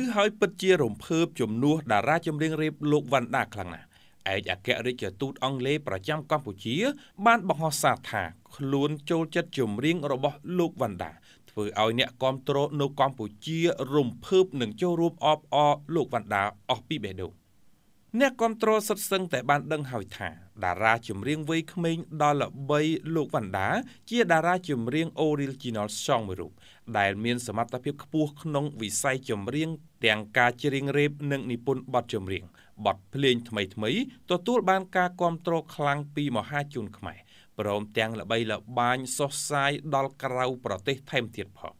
ឮហើយពិតជារំភើបជំនួសតារាចម្រៀងរៀបលោកវ៉ាន់ដាខ្លាំងណាស់ឯកអគ្គរដ្ឋទូតអង់គ្លេសប្រចាំកម្ពុជាបានបង្ហោះសារថាខ្លួនចូលចិត្តចម្រៀងរបស់លោកវ៉ាន់ដាធ្វើឲ្យអ្នកគ្រប់គ្រងនៅកម្ពុជារំភើបនឹងចូលរួមអបអរលោកវ៉ាន់ដាអស់ពីបេះដូង។អ្នកគ្រប់គ្រងសុទ្ធសឹងតែបានដឹងហើយថាតារាចម្រៀងវ័យក្មេងដ៏ល្បីលោកវណ្ដាជាតារាចម្រៀង Original Song មួយរូបដែលមានសមត្ថភាពខ្ពស់ក្នុងវិស័យចម្រៀងទាំងការច្រៀងរ៉េបនិងនិពន្ធបទចម្រៀងបទភ្លេងថ្មីៗទទួលបានការគ្រប់គ្រងខ្លាំងពីមហាជន ខ្មែរព្រមទាំងល្បីល្បាញសុសសាយដល់ក្រៅប្រទេសថែមទៀតផង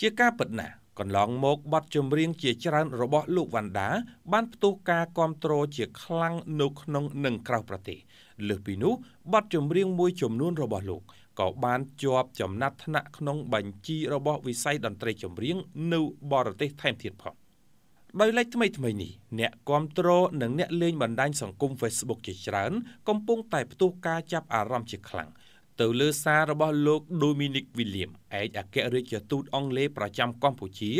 ជាការពិតណាស់កន្លងមកបទចម្រៀងជាច្រើនរបស់លោកវណ្ណដា បានផ្ទុះការគាំទ្រជាខ្លាំងនៅក្នុងនិងក្រៅប្រទេសលើសពីនោះបទចម្រៀងមួយចំនួនរបស់លោកក៏បានជាប់ចំណាត់ថ្នាក់ក្នុងបញ្ជីរបស់វិស័យតន្ត្រីចម្រៀងនៅបរទេសថែមទៀតផងដោយលេខថ្មីថ្មីនេះអ្នកគាំទ្រនិងអ្នកលេងបណ្ដាញសង្គម Facebook ជាច្រើនកំពុងតែផ្ទុះការចាប់អារម្មណ៍ជាខ្លាំងទៅលើសាររបស់លោក Dominic William ឯកអគ្គរដ្ឋទូតអង់គ្លេសប្រចាំកម្ពុជា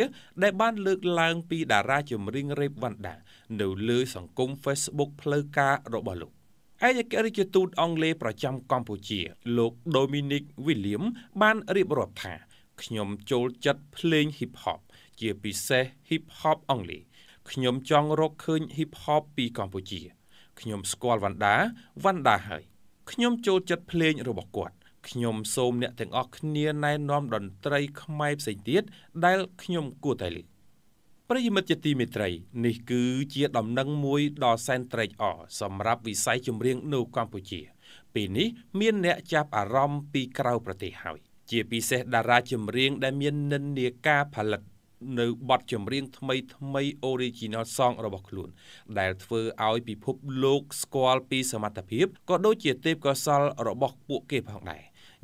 ដែលបានលើកឡើងពីតារាចម្រៀង Rap Wanda នៅលើសង្គម Facebook ផ្លូវការរបស់លោកឯកអគ្គរដ្ឋទូតអង់គ្លេសប្រចាំកម្ពុជា លោក Dominic William បានរៀបរាប់ថាខ្ញុំចូលចិត្តភ្លេង Hip Hop ជាពិសេស Hip Hop អង់គ្លេសខ្ញុំចង់រកឃើញ Hip Hop ពីកម្ពុជាខ្ញុំស្គាល់វណ្ដាវណ្ដាហើយខ្ញុំចូលចិត្តភ្លេងរបស់គាត់ខ្ញុំ សូមអ្នកទាំងអស់គ្នាណែនាំតន្ត្រី ខ្មែរផ្សេងទៀតដែលខ្ញុំគួរតែលេងប្រិយមិត្តជាទីមេត្រីនេះគឺជាដំណឹងមួយដ៏សែនត្រេកអរសម្រាប់វិស័យចម្រៀងនៅកម្ពុជាពេលនេះមានអ្នកចាប់អារម្មណ៍ពីក្រៅប្រទេសហើយជាពិសេសតារាចម្រៀងដែលមាននិន្នាការផលិតនៅបទចម្រៀងថ្មីថ្មី original song របស់ខ្លួនដែលធ្វើឲ្យពិភពលោកស្គាល់ពីសមត្ថភាពក៏ដូចជាទេពកោសល្យរបស់ពួកគេផងដែរ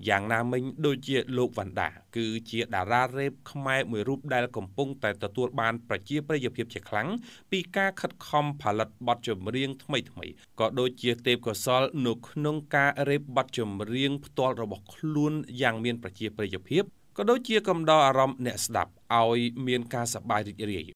យ៉ាងណាមិញដូចជាលោកវណ្ដាគឺជាតារារ៉េបខ្មែរមួយរូបដែលកំពុងតែទទួលបានប្រជាប្រិយភាពជាខ្លាំងពីការខិតខំផលិតបទចម្រៀងថ្មីថ្មីក៏ដូចជាទេពកោសលនៅក្នុងការរ៉េបបទចម្រៀងផ្ទាល់របស់ខ្លួនយ៉ាងមានប្រជាប្រិយភាពក៏ដូចជាកំដរអារម្មណ៍អ្នកស្ដាប់ឲ្យមានការសប្បាយរីករាយ